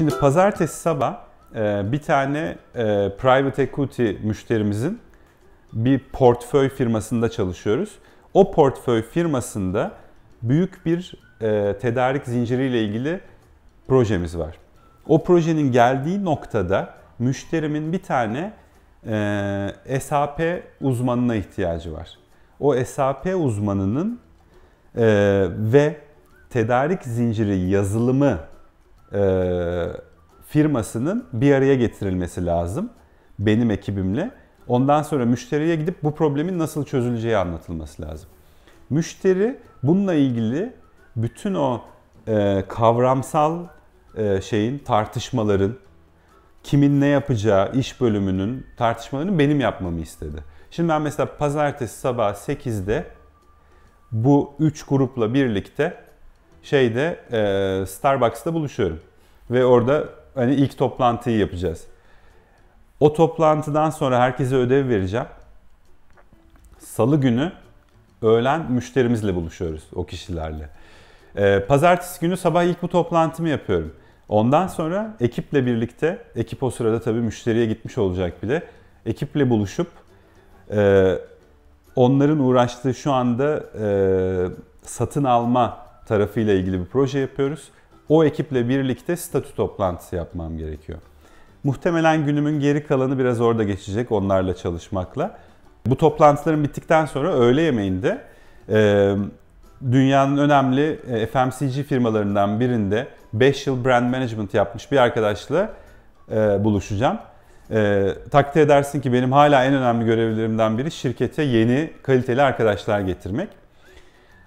Şimdi pazartesi sabah e, bir tane e, private equity müşterimizin bir portföy firmasında çalışıyoruz. O portföy firmasında büyük bir e, tedarik zinciriyle ilgili projemiz var. O projenin geldiği noktada müşterimin bir tane e, SAP uzmanına ihtiyacı var. O SAP uzmanının e, ve tedarik zinciri yazılımı e, firmasının bir araya getirilmesi lazım benim ekibimle. Ondan sonra müşteriye gidip bu problemin nasıl çözüleceği anlatılması lazım. Müşteri bununla ilgili bütün o e, kavramsal e, şeyin tartışmaların kimin ne yapacağı iş bölümünün tartışmalarını benim yapmamı istedi. Şimdi ben mesela pazartesi sabah 8'de bu üç grupla birlikte şeyde e, Starbucks'ta buluşuyorum. Ve orada hani ilk toplantıyı yapacağız. O toplantıdan sonra herkese ödev vereceğim. Salı günü öğlen müşterimizle buluşuyoruz o kişilerle. E, pazartesi günü sabah ilk bu toplantımı yapıyorum. Ondan sonra ekiple birlikte, ekip o sırada tabii müşteriye gitmiş olacak bile. Ekiple buluşup e, onların uğraştığı şu anda e, satın alma tarafıyla ilgili bir proje yapıyoruz. O ekiple birlikte statü toplantısı yapmam gerekiyor. Muhtemelen günümün geri kalanı biraz orada geçecek onlarla çalışmakla. Bu toplantıların bittikten sonra öğle yemeğinde e, dünyanın önemli e, FMCG firmalarından birinde 5 yıl brand management yapmış bir arkadaşla e, buluşacağım. E, takdir edersin ki benim hala en önemli görevlerimden biri şirkete yeni kaliteli arkadaşlar getirmek.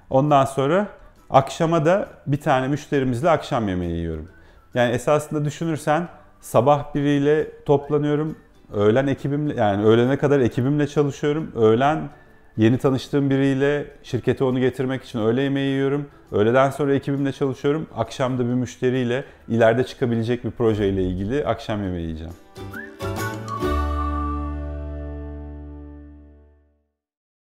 Ondan sonra Akşama da bir tane müşterimizle akşam yemeği yiyorum. Yani esasında düşünürsen sabah biriyle toplanıyorum. Öğlen ekibimle yani öğlene kadar ekibimle çalışıyorum. Öğlen yeni tanıştığım biriyle şirkete onu getirmek için öğle yemeği yiyorum. Öğleden sonra ekibimle çalışıyorum. Akşamda bir müşteriyle ileride çıkabilecek bir projeyle ilgili akşam yemeği yiyeceğim.